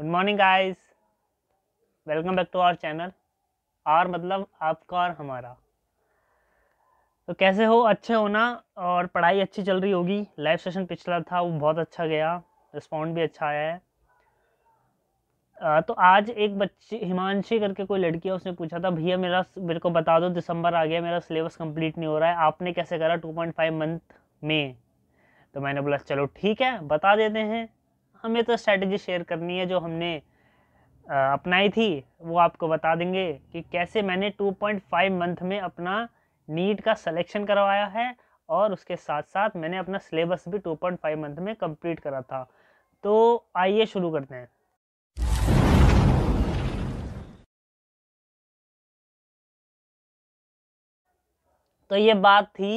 good morning guys welcome back to our channel आर मतलब आपका और हमारा तो कैसे हो अच्छे होना और पढ़ाई अच्छी चल रही होगी लाइव सेशन पिछला था वो बहुत अच्छा गया रिस्पॉन्ड भी अच्छा आया है आ, तो आज एक बच्ची हिमांशी करके कोई लड़की है उसने पूछा था भैया मेरा मेरे को बता दो दिसंबर आ गया मेरा सिलेबस कंप्लीट नहीं हो रहा है आपने कैसे करा 2.5 मंथ में तो मैंने बोला चलो ठीक है बता देते हैं हमें तो स्ट्रेटजी शेयर करनी है जो हमने अपनाई थी वो आपको बता देंगे कि कैसे मैंने 2.5 मंथ में अपना नीट का सिलेक्शन करवाया है और उसके साथ साथ मैंने अपना सिलेबस भी 2.5 मंथ में कंप्लीट करा था तो आइए शुरू करते हैं तो ये बात थी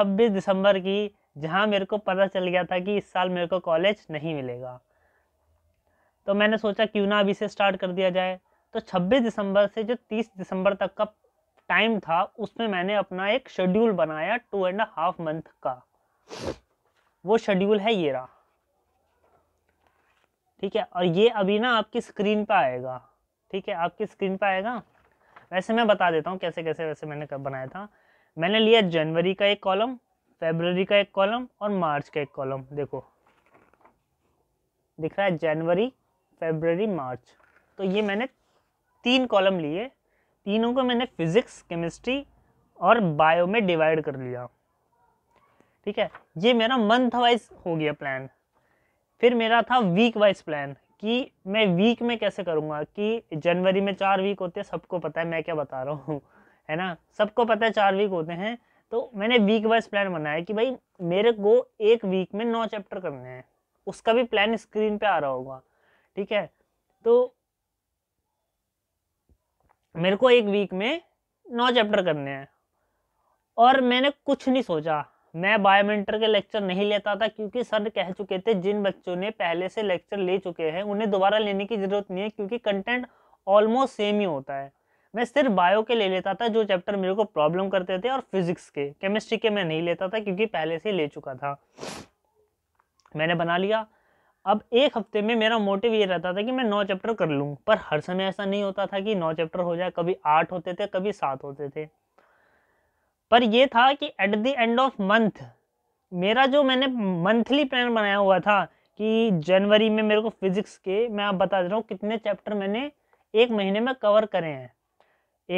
26 दिसंबर की जहाँ मेरे को पता चल गया था कि इस साल मेरे को कॉलेज नहीं मिलेगा तो मैंने सोचा क्यों ना अभी से स्टार्ट कर दिया जाए तो 26 दिसंबर से जो 30 दिसंबर तक का टाइम था उसमें मैंने अपना एक शेड्यूल बनाया टू एंड हाफ मंथ का वो शेड्यूल है ये रहा ठीक है और ये अभी ना आपकी स्क्रीन पर आएगा ठीक है आपकी स्क्रीन पर आएगा वैसे मैं बता देता हूँ कैसे कैसे वैसे मैंने कब बनाया था मैंने लिया जनवरी का एक कॉलम फेबररी का एक कॉलम और मार्च का एक कॉलम देखो दिख रहा है जनवरी फेबररी मार्च तो ये मैंने तीन कॉलम लिए तीनों को मैंने फिज़िक्स केमिस्ट्री और बायो में डिवाइड कर लिया ठीक है ये मेरा मंथ वाइज हो गया प्लान फिर मेरा था वीक वाइज प्लान कि मैं वीक में कैसे करूँगा कि जनवरी में चार वीक होते हैं सबको पता है मैं क्या बता रहा हूँ है ना सबको पता है चार वीक होते हैं तो मैंने वीक वाइज प्लान बनाया कि भाई मेरे को एक वीक में नौ चैप्टर करने हैं उसका भी प्लान स्क्रीन पे आ रहा होगा ठीक है तो मेरे को एक वीक में नौ चैप्टर करने हैं और मैंने कुछ नहीं सोचा मैं बायोमेंटर के लेक्चर नहीं लेता था क्योंकि सर कह चुके थे जिन बच्चों ने पहले से लेक्चर ले चुके हैं उन्हें दोबारा लेने की ज़रूरत नहीं है क्योंकि कंटेंट ऑलमोस्ट सेम ही होता है मैं सिर्फ बायो के ले लेता था जो चैप्टर मेरे को प्रॉब्लम करते थे और फिजिक्स के केमिस्ट्री के मैं नहीं लेता था क्योंकि पहले से ले चुका था मैंने बना लिया अब एक हफ्ते में मेरा मोटिव ये रहता था कि मैं नौ चैप्टर कर लूँ पर हर समय ऐसा नहीं होता था कि नौ चैप्टर हो जाए कभी आठ होते थे कभी सात होते थे पर यह था कि at the end of month मेरा जो मैंने मंथली प्लान बनाया हुआ था कि जनवरी में मेरे को फिजिक्स के मैं आप बता दे रहा हूँ कितने चैप्टर मैंने एक महीने में कवर करे हैं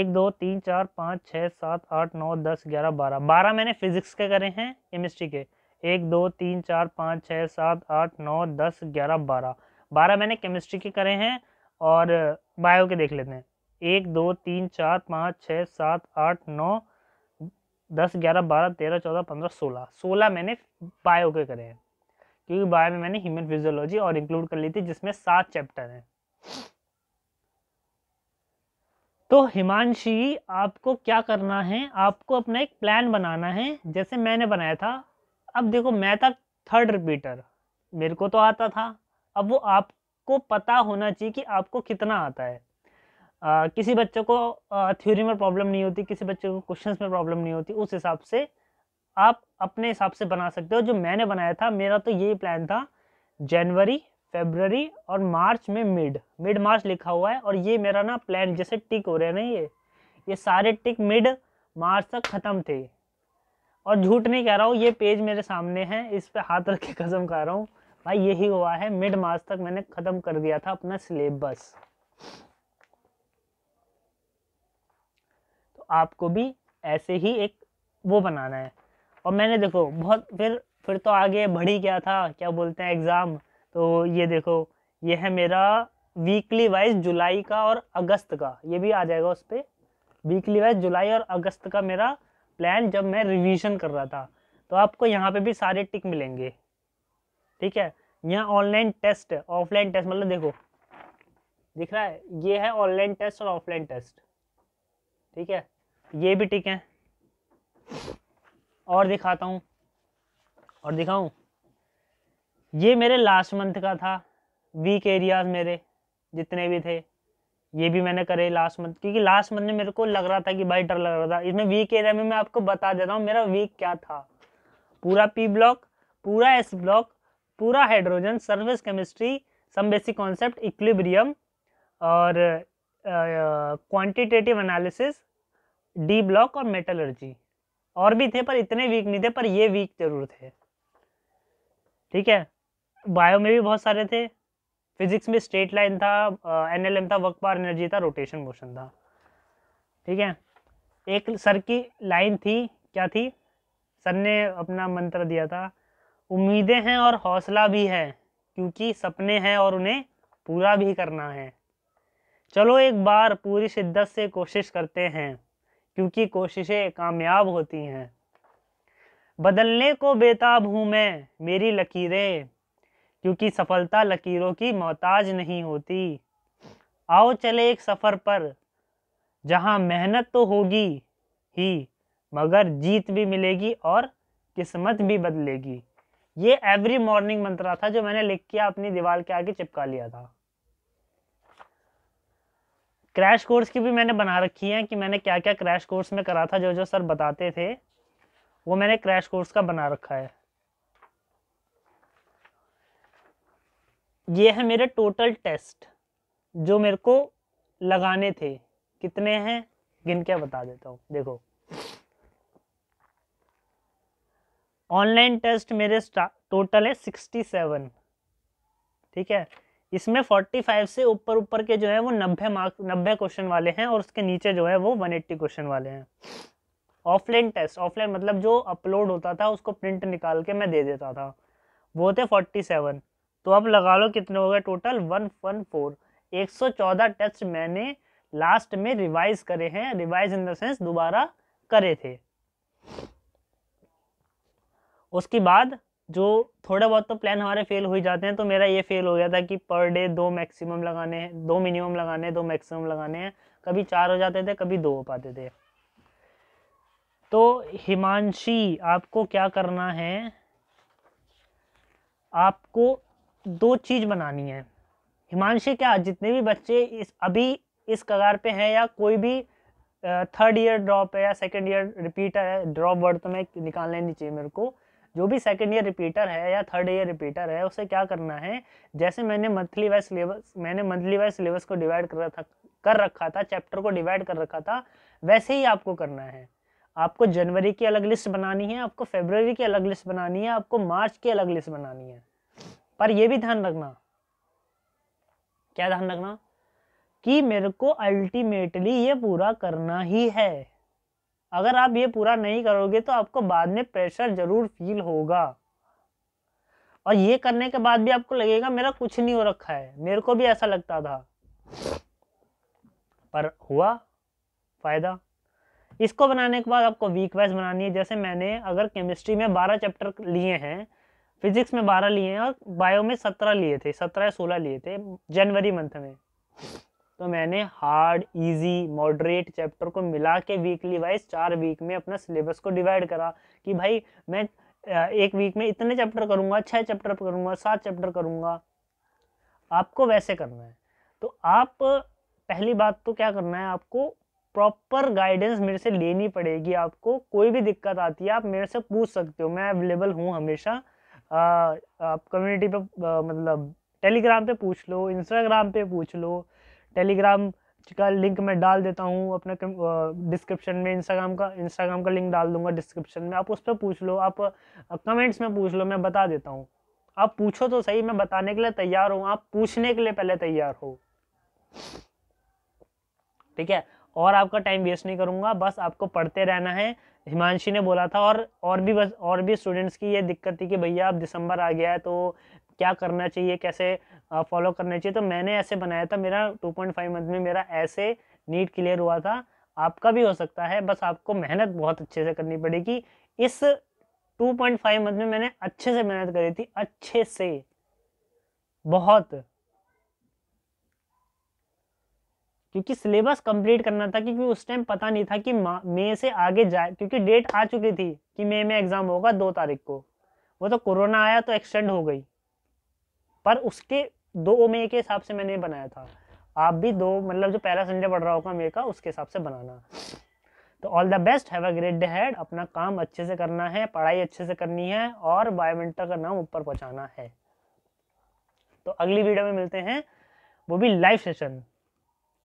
एक दो तीन चार पाँच छः सात आठ नौ दस ग्यारह बारह बारह मैंने फिजिक्स के करे हैं केमिस्ट्री के एक दो तीन चार पाँच छः सात आठ नौ दस ग्यारह बारह बारह मैंने केमिस्ट्री के करे हैं और बायो के देख लेते हैं एक दो तीन चार पाँच छः सात आठ नौ दस ग्यारह बारह तेरह चौदह पंद्रह सोलह सोलह मैंने बायो के करे हैं क्योंकि बायो में मैंने ह्यूमन फिजियोलॉजी और इंक्लूड कर ली थी जिसमें सात चैप्टर हैं तो हिमांशी आपको क्या करना है आपको अपना एक प्लान बनाना है जैसे मैंने बनाया था अब देखो मैं था थर्ड रिपीटर मेरे को तो आता था अब वो आपको पता होना चाहिए कि आपको कितना आता है आ, किसी बच्चे को थ्योरी में प्रॉब्लम नहीं होती किसी बच्चे को क्वेश्चंस में प्रॉब्लम नहीं होती उस हिसाब से आप अपने हिसाब से बना सकते हो जो मैंने बनाया था मेरा तो यही प्लान था जनवरी फेबररी और मार्च में मिड मिड मार्च लिखा हुआ है और ये मेरा ना प्लान जैसे टिक हो रहे हैं ना ये ये सारे टिक मिड मार्च तक ख़त्म थे और झूठ नहीं कह रहा हूँ ये पेज मेरे सामने है इस पर हाथ रख के कसम कर रहा हूँ भाई यही हुआ है मिड मार्च तक मैंने ख़त्म कर दिया था अपना सिलेबस तो आपको भी ऐसे ही एक वो बनाना है और मैंने देखो बहुत फिर फिर तो आगे बढ़ी क्या था क्या बोलते हैं एग्ज़ाम तो ये देखो ये है मेरा वीकली वाइज जुलाई का और अगस्त का ये भी आ जाएगा उस पर वीकली वाइज जुलाई और अगस्त का मेरा प्लान जब मैं रिवीजन कर रहा था तो आपको यहाँ पे भी सारे टिक मिलेंगे ठीक है यहाँ ऑनलाइन टेस्ट ऑफलाइन टेस्ट मतलब देखो दिख रहा है ये है ऑनलाइन टेस्ट और ऑफलाइन टेस्ट ठीक है ये भी टिक है और दिखाता हूँ और दिखाऊँ ये मेरे लास्ट मंथ का था वीक एरियाज मेरे जितने भी थे ये भी मैंने करे लास्ट मंथ क्योंकि लास्ट मंथ में मेरे को लग रहा था कि भाई डर लग रहा था इसमें वीक एरिया में मैं आपको बता देता हूँ मेरा वीक क्या था पूरा पी ब्लॉक पूरा एस ब्लॉक पूरा hydrogen surface chemistry some basic concept equilibrium और क्वांटिटेटिव एनालिसिस डी ब्लॉक और मेटलर्जी और भी थे पर इतने वीक नहीं थे पर ये वीक जरूर थे ठीक है बायो में भी बहुत सारे थे फिजिक्स में स्ट्रेट लाइन था एन एल एम था वर्क पार एनर्जी था रोटेशन मोशन था ठीक है एक सर की लाइन थी क्या थी सर ने अपना मंत्र दिया था उम्मीदें हैं और हौसला भी है क्योंकि सपने हैं और उन्हें पूरा भी करना है चलो एक बार पूरी शिद्दत से कोशिश करते हैं क्योंकि कोशिशें कामयाब होती हैं बदलने को बेताब हूँ मैं मेरी लकीरें क्योंकि सफलता लकीरों की मोहताज नहीं होती आओ चले एक सफ़र पर जहां मेहनत तो होगी ही मगर जीत भी मिलेगी और किस्मत भी बदलेगी ये एवरी मॉर्निंग मंत्रा था जो मैंने लिख के अपनी दीवार के आगे चिपका लिया था क्रैश कोर्स की भी मैंने बना रखी है कि मैंने क्या क्या क्रैश कोर्स में करा था जो जो सर बताते थे वो मैंने क्रैश कोर्स का बना रखा है ये है मेरे टोटल टेस्ट जो मेरे को लगाने थे कितने हैं गिन क्या बता देता हूँ देखो ऑनलाइन टेस्ट मेरे टोटल है सिक्सटी सेवन ठीक है इसमें फोर्टी फाइव से ऊपर ऊपर के जो है वो नब्बे मार्क्स नब्बे क्वेश्चन वाले हैं और उसके नीचे जो है वो वन एट्टी क्वेश्चन वाले हैं ऑफलाइन टेस्ट ऑफलाइन मतलब जो अपलोड होता था उसको प्रिंट निकाल के मैं दे देता था वो थे फोर्टी सेवन तो अब लगा लो कितने हो गए टोटल वन वन फोर एक सौ चौदह टेस्ट मैंने लास्ट में रिवाइज करे हैं रिवाइज इन द सेंस दोबारा करे थे उसके बाद जो थोड़े बहुत तो प्लान हमारे फेल हो ही जाते हैं तो मेरा ये फेल हो गया था कि पर डे दो मैक्सिमम लगाने हैं दो मिनिमम लगाने हैं दो मैक्सिमम लगाने हैं कभी चार हो जाते थे कभी दो हो पाते थे तो हिमांशी आपको क्या करना है आपको दो चीज़ बनानी है हिमांशी क्या जितने भी बच्चे इस अभी इस कगार पे हैं या कोई भी थर्ड ईयर ड्रॉप है या सेकेंड ईयर रिपीटर है ड्रॉप वर्ड तो मैं निकाल लेनी चाहिए मेरे को जो भी सेकेंड ईयर रिपीटर है या थर्ड ईयर रिपीटर है उसे क्या करना है जैसे मैंने मंथली वाइज सिलेबस मैंने मंथली वाइज सिलेबस को डिवाइड कर रखा कर रखा था चैप्टर को डिवाइड कर रखा था वैसे ही आपको करना है आपको जनवरी की अलग लिस्ट बनानी है आपको फेबररी की अलग लिस्ट बनानी है आपको मार्च की अलग लिस्ट बनानी है पर यह भी ध्यान रखना क्या ध्यान रखना कि मेरे को अल्टीमेटली ये पूरा करना ही है अगर आप ये पूरा नहीं करोगे तो आपको बाद में प्रेशर जरूर फील होगा और ये करने के बाद भी आपको लगेगा मेरा कुछ नहीं हो रखा है मेरे को भी ऐसा लगता था पर हुआ फायदा इसको बनाने के बाद आपको वीक वाइज बनानी है जैसे मैंने अगर केमिस्ट्री में बारह चैप्टर लिए हैं फिजिक्स में बारह लिए हैं और बायो में सत्रह लिए थे सत्रह सोलह लिए थे जनवरी मंथ में तो मैंने हार्ड इजी मॉडरेट चैप्टर को मिला के वीकली वाइज चार वीक में अपना सिलेबस को डिवाइड करा कि भाई मैं एक वीक में इतने चैप्टर करूँगा छः चैप्टर करूँगा सात चैप्टर करूँगा आपको वैसे करना है तो आप पहली बात तो क्या करना है आपको प्रॉपर गाइडेंस मेरे से लेनी पड़ेगी आपको कोई भी दिक्कत आती है आप मेरे से पूछ सकते हो मैं अवेलेबल हूँ हमेशा आप कम्युनिटी पे मतलब टेलीग्राम पे पूछ लो इंस्टाग्राम पे पूछ लो टेलीग्राम का लिंक मैं डाल देता हूँ अपने डिस्क्रिप्शन में इंस्टाग्राम का इंस्टाग्राम का लिंक डाल दूंगा डिस्क्रिप्शन में आप उस पर पूछ लो आप कमेंट्स में पूछ लो मैं बता देता हूँ आप पूछो तो सही मैं बताने के लिए तैयार हूँ आप पूछने के लिए पहले तैयार हो ठीक है और आपका टाइम वेस्ट नहीं करूँगा बस आपको पढ़ते रहना है हिमांशी ने बोला था और और भी बस और भी स्टूडेंट्स की ये दिक्कत थी कि भैया अब दिसंबर आ गया है तो क्या करना चाहिए कैसे फॉलो करना चाहिए तो मैंने ऐसे बनाया था मेरा 2.5 मंथ में मेरा ऐसे नीट क्लियर हुआ था आपका भी हो सकता है बस आपको मेहनत बहुत अच्छे से करनी पड़ेगी इस 2.5 मंथ में मैंने अच्छे से मेहनत करी थी अच्छे से बहुत क्योंकि सिलेबस कंप्लीट करना था क्योंकि उस टाइम पता नहीं था कि मई से आगे जाए क्योंकि डेट आ चुकी थी कि मई में एग्ज़ाम होगा दो तारीख को वो तो कोरोना आया तो एक्सटेंड हो गई पर उसके दो मई के हिसाब से मैंने बनाया था आप भी दो मतलब जो पहला संडे पढ़ रहा होगा मई का उसके हिसाब से बनाना तो all the best have a great day हेड अपना काम अच्छे से करना है पढ़ाई अच्छे से करनी है और बायोमेंटर का नाम ऊपर पहुँचाना है तो अगली वीडियो में मिलते हैं वो भी लाइव सेशन